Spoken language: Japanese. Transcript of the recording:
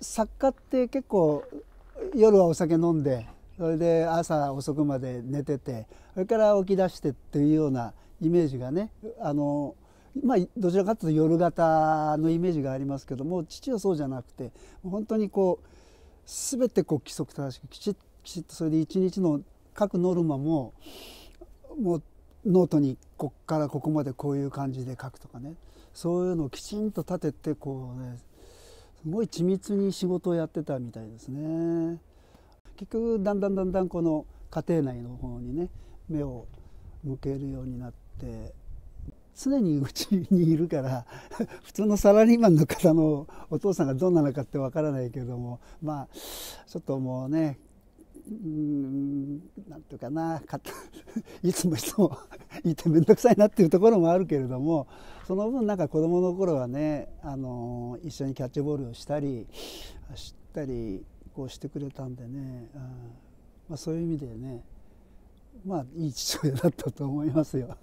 作家って結構夜はお酒飲んでそれで朝遅くまで寝ててそれから起き出してっていうようなイメージがねあのまあどちらかというと夜型のイメージがありますけども父はそうじゃなくて本当にこう全てこう規則正しくきちっきちっとそれで一日の各ノルマももうノートにこっからここまでこういう感じで書くとかねそういうのをきちんと立ててこうねすごい緻密に仕事をやってたみたいですね結局だんだんだんだんこの家庭内の方にね目を向けるようになって常にうちにいるから 普通のサラリーマンの方のお父さんがどんなのかってわからないけどもまあちょっともうねうん何て言うかな いつもいつも行って面倒くさいなっていうところもあるけれどもその分なんか子どもの頃はね、あの一緒にキャッチボールをしたり走ったりこうしてくれたんでね、うんまあ、そういう意味でねまあいい父親だったと思いますよ。